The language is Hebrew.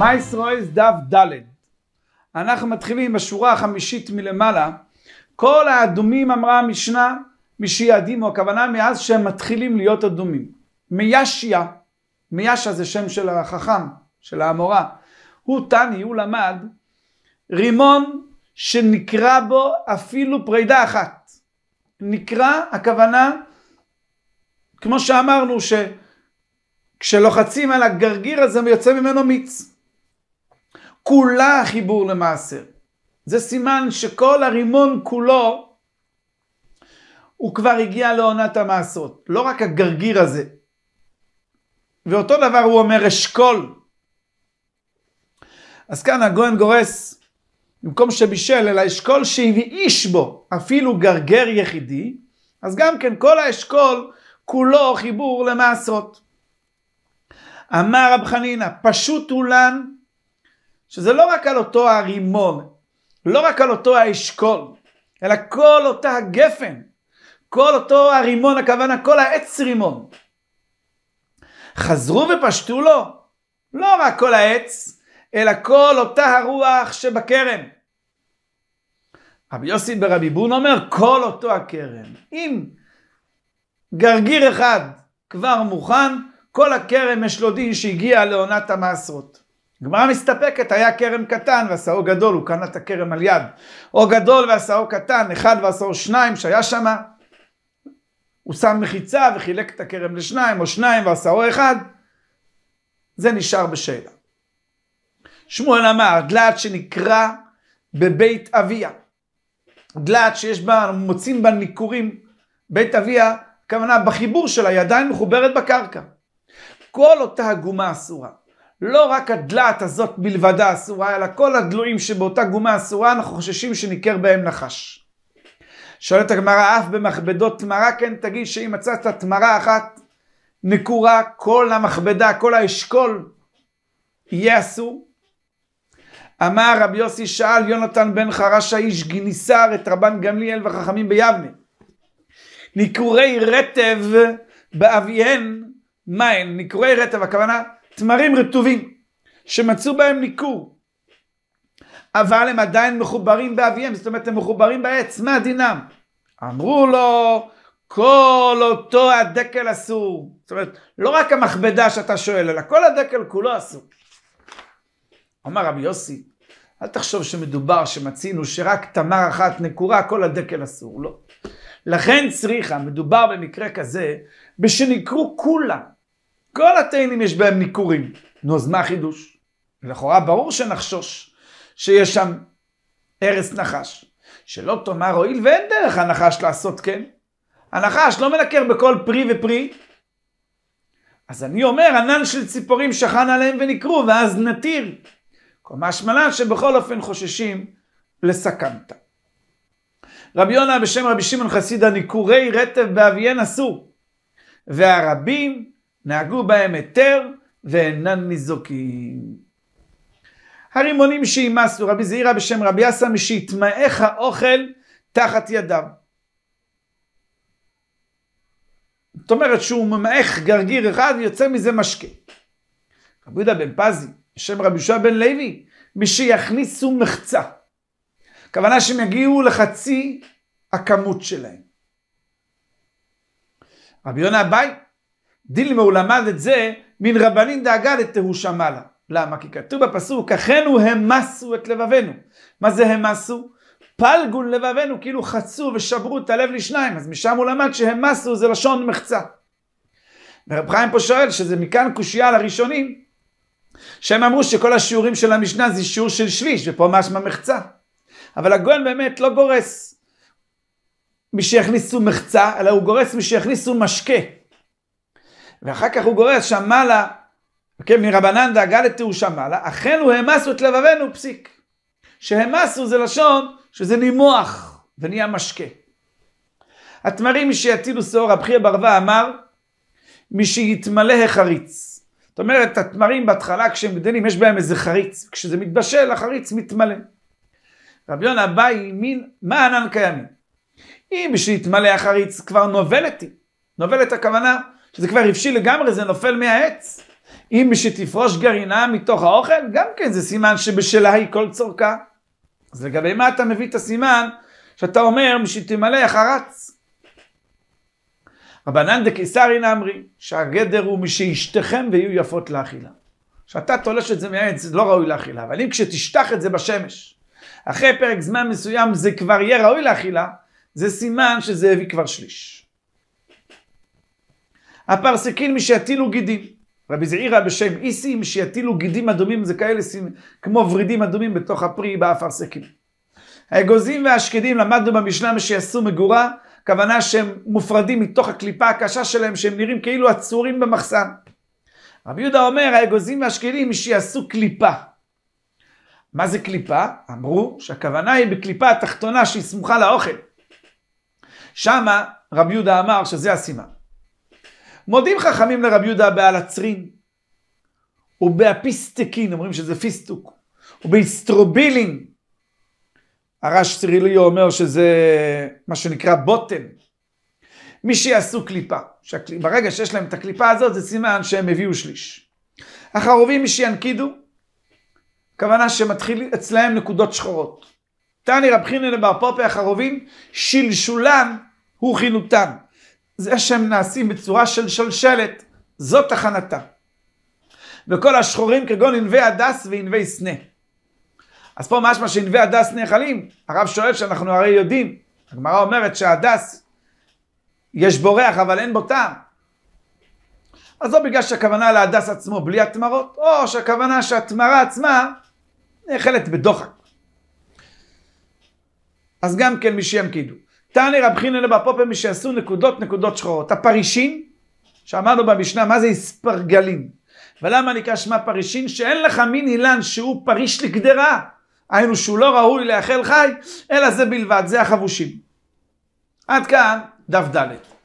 מייסרויז דף ד' אנחנו מתחילים בשורה החמישית מלמעלה כל האדומים אמרה המשנה או הכוונה מאז שהם מתחילים להיות אדומים מישיה מישה זה שם של החכם של האמורה הוא תני הוא למד רימון שנקרא בו אפילו פרידה אחת נקרא הכוונה כמו שאמרנו שכשלוחצים על הגרגיר הזה יוצא ממנו מיץ כולה חיבור למעשר. זה סימן שכל הרימון כולו הוא כבר הגיע לעונת המעשרות. לא רק הגרגיר הזה. ואותו דבר הוא אומר אשכול. אז כאן הגויין גורס, במקום שבישל, אלא אשכול שהבאיש בו אפילו גרגר יחידי, אז גם כן כל האשכול כולו חיבור למעשרות. אמר רב חנינא, פשוט הוא לן שזה לא רק על אותו הרימון, לא רק על אותו האשכול, אלא כל אותה הגפן, כל אותו הרימון, הכוונה כל העץ רימון. חזרו ופשטו לו, לא רק כל העץ, אלא כל אותה הרוח שבכרם. רבי יוסי ברבי בון אומר, כל אותו הכרם. אם גרגיר אחד כבר מוכן, כל הכרם יש לו דין שהגיע לעונת המעשרות. גמרא מסתפקת, היה כרם קטן ועשהו גדול, הוא קנה את הכרם על יד. או גדול ועשהו קטן, אחד ועשהו שניים שהיה שם, הוא שם מחיצה וחילק את הכרם לשניים, או שניים ועשהו אחד. זה נשאר בשאלה. שמואל אמר, דלעת שנקרא בבית אביה. דלעת שיש בה, מוצאים בה ניכורים. בית אביה, הכוונה בחיבור שלה, היא עדיין מחוברת בקרקע. כל אותה עגומה אסורה. לא רק הדלעת הזאת בלבדה אסורה, אלא כל הדלויים שבאותה גומה אסורה, אנחנו חוששים שניכר בהם נחש. שואלת הגמרא, אף במכבדות תמרה כן תגיד שאם מצאת תמרה אחת נקורה, כל המכבדה, כל האשכול יהיה אסור? אמר רבי יוסי שאל יונתן בן חרש האיש גניסר את רבן גמליאל וחכמים ביבנה. ניכורי רטב באביהן, מה הן? ניכורי רטב, הכוונה תמרים רטובים, שמצאו בהם ניכור. אבל הם עדיין מחוברים באביהם, זאת אומרת הם מחוברים בעץ, מה דינם? אמרו לו, כל אותו הדקל אסור. זאת אומרת, לא רק המכבדה שאתה שואל, אלא כל הדקל כולו אסור. אמר רבי יוסי, אל תחשוב שמדובר, שמצינו, שרק תמר אחת נקורה, כל הדקל אסור. לא. לכן צריכה, מדובר במקרה כזה, בשנקרו כולם. כל התאנים יש בהם ניכורים. נו, אז מה החידוש? לכאורה ברור שנחשוש שיש שם ארץ נחש. שלא תאמר הואיל ואין דרך הנחש לעשות כן. הנחש לא מנקר בכל פרי ופרי. אז אני אומר, ענן של ציפורים שכן עליהם ונקרו, ואז נתיר. כל לן שבכל אופן חוששים לסכנתא. רבי יונה בשם רבי שמעון חסידה, ניכורי רטב באביהן אסור. והרבים נהגו בהם היתר ואינן ניזוקים. הרימונים שימסו רבי זעירא בשם רבי אסא משהתמעך האוכל תחת ידיו. זאת אומרת שהוא ממעך גרגיר אחד ויוצא מזה משקה. רבי יהודה בן פזי בשם רבי יהושע בן לוי משיכניסו מחצה. הכוונה שהם יגיעו לחצי הכמות שלהם. רבי יונה אביי דילמה הוא למד את זה מן רבנין דאגה לתהושמה לה. למה? כי כתוב בפסוק, אחינו המסו את לבבינו. מה זה המסו? פלגון לבבינו, כאילו חצו ושברו את הלב לשניים, אז משם הוא למד שהמסו זה לשון מחצה. ורב חיים פה שואל שזה מכאן קושייה לראשונים, שהם אמרו שכל השיעורים של המשנה זה שיעור של שליש, ופה משמע מחצה. אבל הגויין באמת לא גורס מי שיכניסו מחצה, אלא הוא גורס מי שיכניסו משקה. ואחר כך הוא גורס שם מעלה, כן, מרבנן דאגה לתיאור מעלה, אכן הוא העמסו את לבבינו, פסיק. שהעמסו זה לשון שזה נימוח ונהיה משקה. התמרים משייטילו שעור, הבכי הברוה אמר, משיתמלא החריץ. זאת אומרת, התמרים בהתחלה כשהם גדלים יש בהם איזה חריץ, כשזה מתבשל החריץ מתמלא. רבי יונה בא האמין, מה ענן קיימים? אם משיתמלא החריץ כבר נובלתי. נובלת הכוונה שזה כבר הבשיל לגמרי, זה נופל מהעץ. אם שתפרוש גרעינה מתוך האוכל, גם כן זה סימן שבשלה היא כל צורכה. אז לגבי מה אתה מביא את הסימן שאתה אומר, משתמלא החרץ? רבנן דקיסרי נמרי, שהגדר הוא משישתכם ויהיו יפות לאכילה. כשאתה תולש את זה מהעץ, זה לא ראוי לאכילה, אבל אם כשתשטח את זה בשמש, אחרי פרק זמן מסוים זה כבר יהיה ראוי לאכילה, זה סימן שזה הביא כבר שליש. הפרסקין משיטילו גידים. רבי זעירא בשם איסי שיטילו גידים אדומים, זה כאלה כמו ורידים אדומים בתוך הפרי באפרסקין. האגוזים והשקדים למדנו במשנה שיעשו מגורה, כוונה שהם מופרדים מתוך הקליפה הקשה שלהם, שהם נראים כאילו עצורים במחסן. רבי יהודה אומר, האגוזים והשקדים שיעשו קליפה. מה זה קליפה? אמרו שהכוונה היא בקליפה התחתונה שהיא סמוכה לאוכל. שמה רבי יהודה אמר שזה הסימן. מודים חכמים לרבי יהודה בעל הצרין, ובאפיסטקין, אומרים שזה פיסטוק, ובאיסטרובילין. הרש צרילי אומר שזה מה שנקרא בוטן. מי שיעשו קליפה, שהקל... ברגע שיש להם את הקליפה הזאת, זה סימן שהם הביאו שליש. החרובים, מי שינקידו, כוונה שמתחיל אצלהם נקודות שחורות. תני רב חינן לבר פופי החרובים, שלשולן הוא חינותן. זה שהם נעשים בצורה של שלשלת, זאת תחנתה. וכל השחורים כגון ענבי הדס וענבי סנה. אז פה משמע שענבי הדס נאכלים, הרב שואל שאנחנו הרי יודעים, הגמרא אומרת שהדס יש בו ריח אבל אין בו טעם. אז לא בגלל שהכוונה להדס עצמו בלי התמרות, או שהכוונה שהתמרה עצמה נאכלת בדוחק. אז גם כן משם שהם קידום. תנא תעני רבחינה לבפופה מי שעשו נקודות נקודות שחורות. הפרישין, שאמרנו במשנה, מה זה הספרגלים? ולמה נקרא שמה פרישין? שאין לך מין אילן שהוא פריש לגדרה. היינו שהוא לא ראוי לאחל חי, אלא זה בלבד, זה החבושים. עד כאן דף דלת.